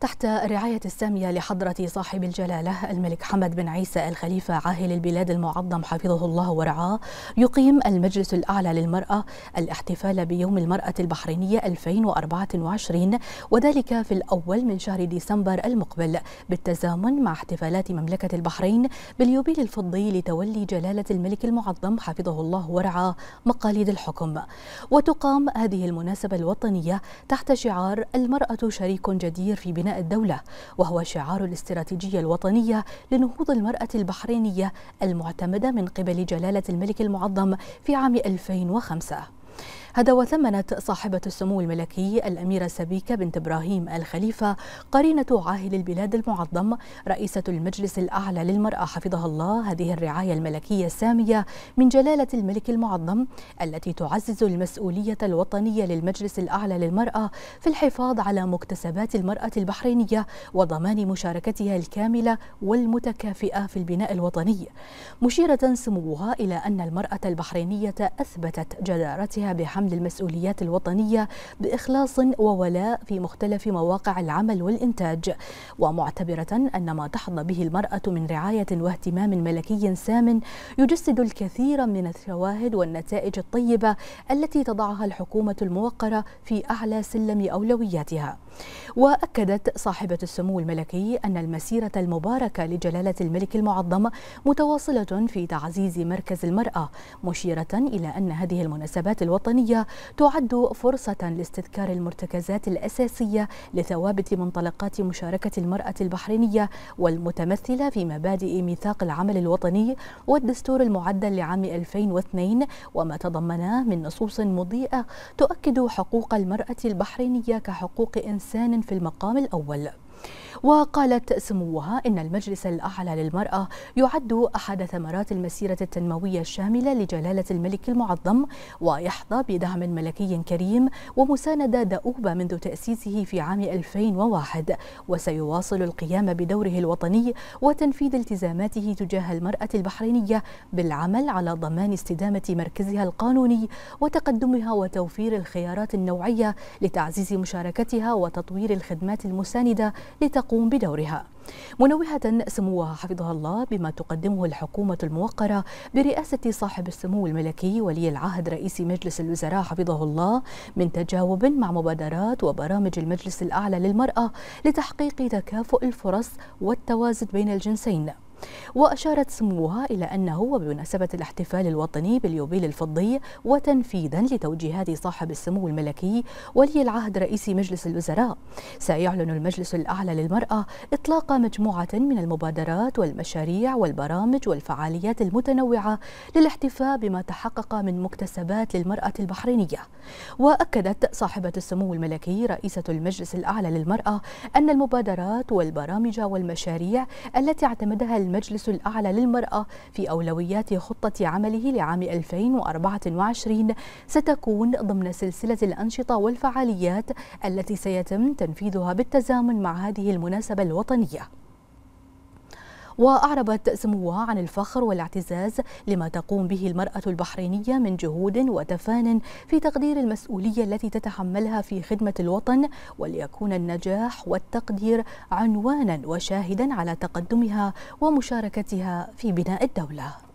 تحت الرعاية السامية لحضرة صاحب الجلالة الملك حمد بن عيسى الخليفة عاهل البلاد المعظم حفظه الله ورعاه يقيم المجلس الأعلى للمرأة الاحتفال بيوم المرأة البحرينية 2024 وذلك في الأول من شهر ديسمبر المقبل بالتزامن مع احتفالات مملكة البحرين باليوبيل الفضي لتولي جلالة الملك المعظم حفظه الله ورعاه مقاليد الحكم وتقام هذه المناسبة الوطنية تحت شعار المرأة شريك جدير في بناء بناء الدولة وهو شعار الاستراتيجية الوطنية لنهوض المرأة البحرينية المعتمدة من قبل جلالة الملك المعظم في عام 2005 هذا وثمنت صاحبة السمو الملكي الأميرة سبيكة بنت إبراهيم الخليفة قرينة عاهل البلاد المعظم رئيسة المجلس الأعلى للمرأة حفظها الله هذه الرعاية الملكية السامية من جلالة الملك المعظم التي تعزز المسؤولية الوطنية للمجلس الأعلى للمرأة في الحفاظ على مكتسبات المرأة البحرينية وضمان مشاركتها الكاملة والمتكافئة في البناء الوطني مشيرة سموها إلى أن المرأة البحرينية أثبتت جدارتها بحمد حمل المسؤوليات الوطنية بإخلاص وولاء في مختلف مواقع العمل والإنتاج ومعتبرة أن ما تحظى به المرأة من رعاية واهتمام ملكي سام يجسد الكثير من الشواهد والنتائج الطيبة التي تضعها الحكومة الموقرة في أعلى سلم أولوياتها وأكدت صاحبة السمو الملكي أن المسيرة المباركة لجلالة الملك المعظم متواصلة في تعزيز مركز المرأة مشيرة إلى أن هذه المناسبات الوطنية تعد فرصة لاستذكار المرتكزات الأساسية لثوابت منطلقات مشاركة المرأة البحرينية والمتمثلة في مبادئ ميثاق العمل الوطني والدستور المعدل لعام 2002 وما تضمناه من نصوص مضيئة تؤكد حقوق المرأة البحرينية كحقوق إنسان في المقام الأول. وقالت سموها إن المجلس الأعلى للمرأة يعد أحد ثمرات المسيرة التنموية الشاملة لجلالة الملك المعظم ويحظى بدعم ملكي كريم ومساندة دؤوبة منذ تأسيسه في عام 2001 وسيواصل القيام بدوره الوطني وتنفيذ التزاماته تجاه المرأة البحرينية بالعمل على ضمان استدامة مركزها القانوني وتقدمها وتوفير الخيارات النوعية لتعزيز مشاركتها وتطوير الخدمات المساندة لتقديم تقوم بدورها منوهة سموها حفظها الله بما تقدمه الحكومة الموقرة برئاسة صاحب السمو الملكي ولي العهد رئيس مجلس الوزراء حفظه الله من تجاوب مع مبادرات وبرامج المجلس الأعلى للمرأة لتحقيق تكافؤ الفرص والتوازن بين الجنسين وأشارت سموها إلى أنه وبمناسبة الاحتفال الوطني باليوبيل الفضي وتنفيذا لتوجيهات صاحب السمو الملكي ولي العهد رئيس مجلس الوزراء سيعلن المجلس الأعلى للمرأة إطلاق مجموعة من المبادرات والمشاريع والبرامج والفعاليات المتنوعة للاحتفاء بما تحقق من مكتسبات للمرأة البحرينية وأكدت صاحبة السمو الملكي رئيسة المجلس الأعلى للمرأة أن المبادرات والبرامج والمشاريع التي اعتمدها المجلس الأعلى للمرأة في أولويات خطة عمله لعام 2024 ستكون ضمن سلسلة الأنشطة والفعاليات التي سيتم تنفيذها بالتزامن مع هذه المناسبة الوطنية وأعربت سموها عن الفخر والاعتزاز لما تقوم به المرأة البحرينية من جهود وتفان في تقدير المسؤولية التي تتحملها في خدمة الوطن وليكون النجاح والتقدير عنوانا وشاهدا على تقدمها ومشاركتها في بناء الدولة